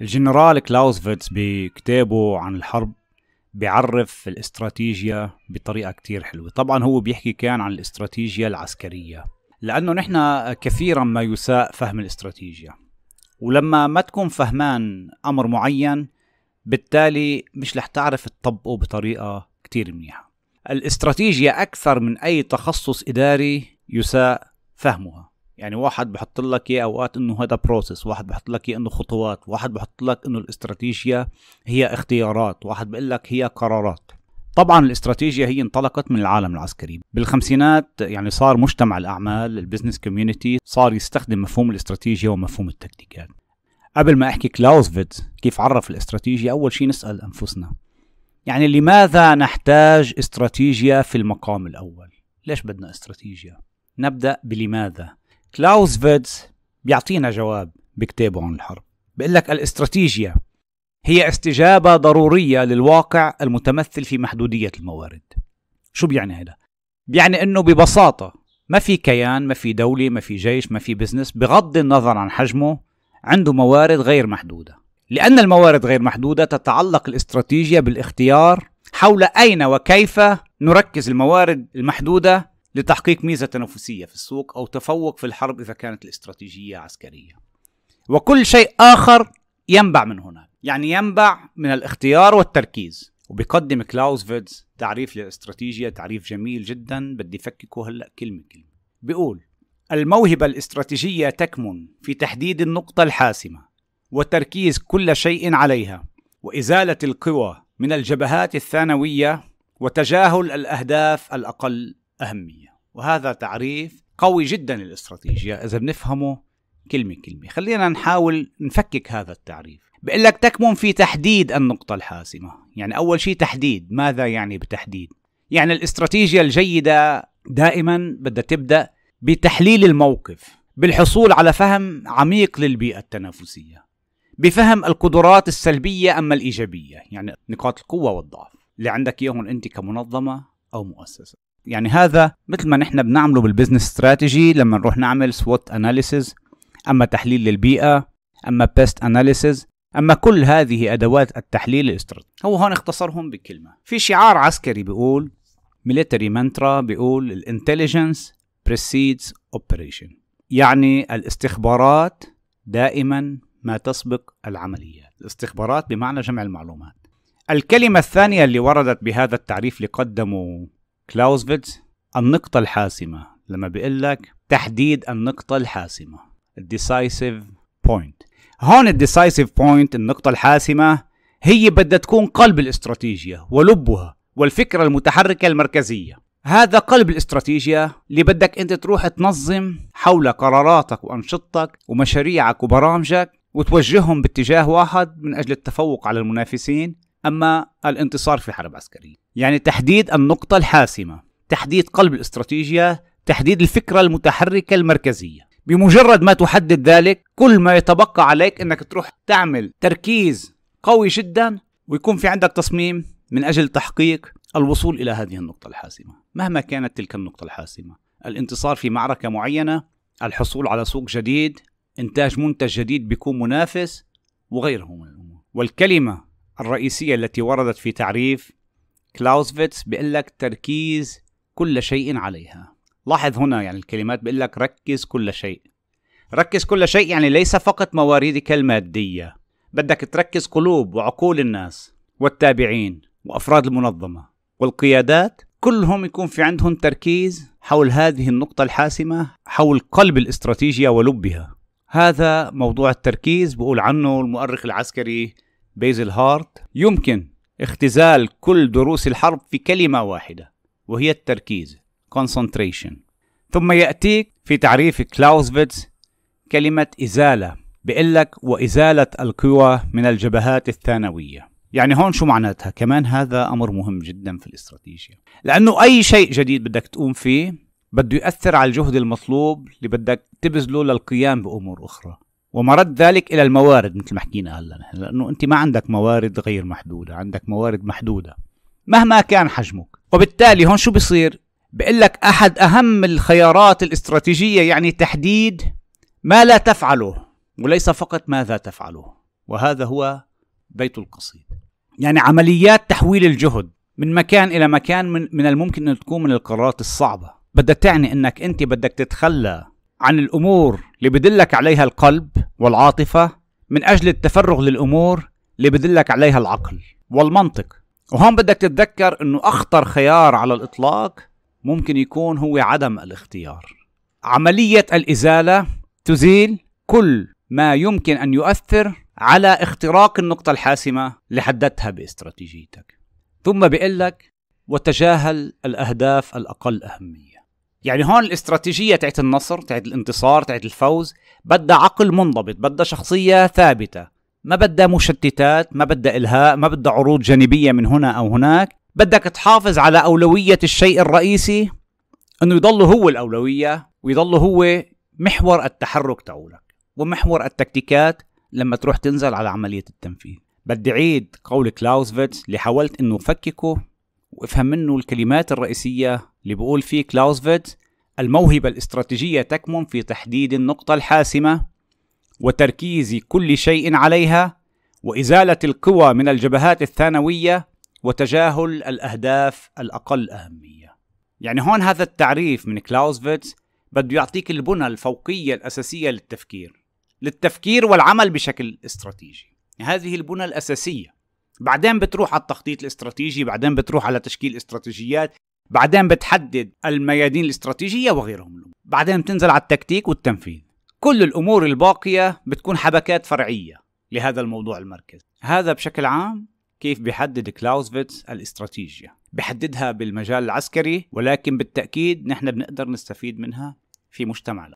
الجنرال كلاوزفيتس بكتابه عن الحرب بيعرف الاستراتيجية بطريقة كتير حلوة طبعا هو بيحكي كان عن الاستراتيجية العسكرية لأنه نحن كثيرا ما يساء فهم الاستراتيجية ولما ما تكون فهمان أمر معين بالتالي مش رح تعرف تطبقه بطريقة كتير منيحة الاستراتيجية أكثر من أي تخصص إداري يساء فهمها يعني واحد بحط لك اياه اوقات انه هذا بروسس واحد بحط لك اياه انه خطوات واحد بحط لك انه الاستراتيجية هي اختيارات واحد بقول لك هي قرارات طبعا الاستراتيجية هي انطلقت من العالم العسكري بالخمسينات يعني صار مجتمع الأعمال البزنس كوميونيتي صار يستخدم مفهوم الاستراتيجية ومفهوم التكتيكات قبل ما أحكي كلاوزفيتز كيف عرف الاستراتيجية أول شيء نسأل أنفسنا يعني لماذا نحتاج استراتيجية في المقام الأول؟ ليش بدنا استراتيجية؟ نبدأ بلماذا؟ كلاوس فيدز بيعطينا جواب بكتابه عن الحرب بيقول لك الاستراتيجيا هي استجابة ضرورية للواقع المتمثل في محدودية الموارد شو بيعني هذا؟ بيعني انه ببساطة ما في كيان ما في دولة ما في جيش ما في بزنس بغض النظر عن حجمه عنده موارد غير محدودة لأن الموارد غير محدودة تتعلق الاستراتيجية بالاختيار حول أين وكيف نركز الموارد المحدودة لتحقيق ميزة تنافسية في السوق أو تفوق في الحرب إذا كانت الاستراتيجية عسكرية وكل شيء آخر ينبع من هنا يعني ينبع من الاختيار والتركيز وبيقدم كلاوزفيتز تعريف للاستراتيجية تعريف جميل جدا بدي أفككه هلأ كلمة كلمة بيقول الموهبة الاستراتيجية تكمن في تحديد النقطة الحاسمة وتركيز كل شيء عليها وإزالة القوى من الجبهات الثانوية وتجاهل الأهداف الأقل أهمية وهذا تعريف قوي جدا للاستراتيجية إذا بنفهمه كلمة كلمة خلينا نحاول نفكك هذا التعريف بقول لك تكمن في تحديد النقطة الحاسمة يعني أول شيء تحديد ماذا يعني بتحديد؟ يعني الاستراتيجية الجيدة دائما بدها تبدأ بتحليل الموقف بالحصول على فهم عميق للبيئة التنافسية بفهم القدرات السلبية أما الإيجابية يعني نقاط القوة والضعف اللي عندك إياهم أنت كمنظمة أو مؤسسة يعني هذا مثل ما نحن بنعمله بالبزنس استراتيجي لما نروح نعمل سوات اناليسز اما تحليل للبيئه اما بيست اناليسز اما كل هذه ادوات التحليل الاستراتيجي هو هون اختصرهم بكلمه في شعار عسكري بيقول ميليتري مانترا بيقول الانتليجنس بريسيدز اوبريشن يعني الاستخبارات دائما ما تسبق العمليات الاستخبارات بمعنى جمع المعلومات الكلمة الثانية اللي وردت بهذا التعريف اللي قدمه كلاوزفيتز النقطة الحاسمة لما بيقول لك تحديد النقطة الحاسمة الديسايسيف بوينت هون الديسايسيف بوينت النقطة الحاسمة هي بدها تكون قلب الاستراتيجية ولبها والفكرة المتحركة المركزية هذا قلب الاستراتيجية اللي بدك انت تروح تنظم حول قراراتك وانشطتك ومشاريعك وبرامجك وتوجههم باتجاه واحد من اجل التفوق على المنافسين أما الانتصار في حرب عسكرية يعني تحديد النقطة الحاسمة تحديد قلب الاستراتيجية تحديد الفكرة المتحركة المركزية بمجرد ما تحدد ذلك كل ما يتبقى عليك أنك تروح تعمل تركيز قوي جدا ويكون في عندك تصميم من أجل تحقيق الوصول إلى هذه النقطة الحاسمة مهما كانت تلك النقطة الحاسمة الانتصار في معركة معينة الحصول على سوق جديد إنتاج منتج جديد بيكون منافس وغيره من الأمور والكلمة الرئيسية التي وردت في تعريف كلاوزفيتس بيقول لك تركيز كل شيء عليها لاحظ هنا يعني الكلمات بيقول لك ركز كل شيء ركز كل شيء يعني ليس فقط مواردك المادية بدك تركز قلوب وعقول الناس والتابعين وأفراد المنظمة والقيادات كلهم يكون في عندهم تركيز حول هذه النقطة الحاسمة حول قلب الاستراتيجية ولبها هذا موضوع التركيز بقول عنه المؤرخ العسكري بيزل هارت يمكن اختزال كل دروس الحرب في كلمة واحدة وهي التركيز concentration ثم يأتيك في تعريف كلاوزفيتز كلمة إزالة بقلك وإزالة القوى من الجبهات الثانوية يعني هون شو معناتها كمان هذا أمر مهم جدا في الاستراتيجية لأنه أي شيء جديد بدك تقوم فيه بده يأثر على الجهد المطلوب اللي بدك تبذله للقيام بأمور أخرى ومرد ذلك الى الموارد مثل ما حكينا هلا نحن لانه انت ما عندك موارد غير محدوده عندك موارد محدوده مهما كان حجمك وبالتالي هون شو بصير بقول لك احد اهم الخيارات الاستراتيجيه يعني تحديد ما لا تفعله وليس فقط ماذا تفعله وهذا هو بيت القصيد يعني عمليات تحويل الجهد من مكان الى مكان من, من الممكن ان تكون من القرارات الصعبه بدها تعني انك انت بدك تتخلى عن الامور اللي بدلك عليها القلب والعاطفة من أجل التفرغ للأمور اللي بدلك عليها العقل والمنطق وهون بدك تتذكر أنه أخطر خيار على الإطلاق ممكن يكون هو عدم الاختيار عملية الإزالة تزيل كل ما يمكن أن يؤثر على اختراق النقطة الحاسمة اللي حددتها باستراتيجيتك ثم بقلك وتجاهل الأهداف الأقل أهمية يعني هون الاستراتيجية تاعت النصر تاعت الانتصار تاعت الفوز بدها عقل منضبط بدها شخصية ثابتة ما بدها مشتتات ما بدها إلهاء ما بدها عروض جانبية من هنا أو هناك بدك تحافظ على أولوية الشيء الرئيسي أنه يضل هو الأولوية ويضل هو محور التحرك تاعولك ومحور التكتيكات لما تروح تنزل على عملية التنفيذ بدي عيد قول كلاوزفيتس اللي حاولت أنه أفككه وافهم منه الكلمات الرئيسية اللي بقول فيه كلاوزفيد الموهبة الاستراتيجية تكمن في تحديد النقطة الحاسمة وتركيز كل شيء عليها وإزالة القوى من الجبهات الثانوية وتجاهل الأهداف الأقل أهمية يعني هون هذا التعريف من كلاوزفيت بده يعطيك البنى الفوقية الأساسية للتفكير للتفكير والعمل بشكل استراتيجي هذه البنى الأساسية بعدين بتروح على التخطيط الاستراتيجي بعدين بتروح على تشكيل استراتيجيات بعدين بتحدد الميادين الاستراتيجية وغيرهم بعدين بتنزل على التكتيك والتنفيذ كل الأمور الباقية بتكون حبكات فرعية لهذا الموضوع المركزي هذا بشكل عام كيف بيحدد كلاوزفيتس الاستراتيجية بحددها بالمجال العسكري ولكن بالتأكيد نحن بنقدر نستفيد منها في مجتمعنا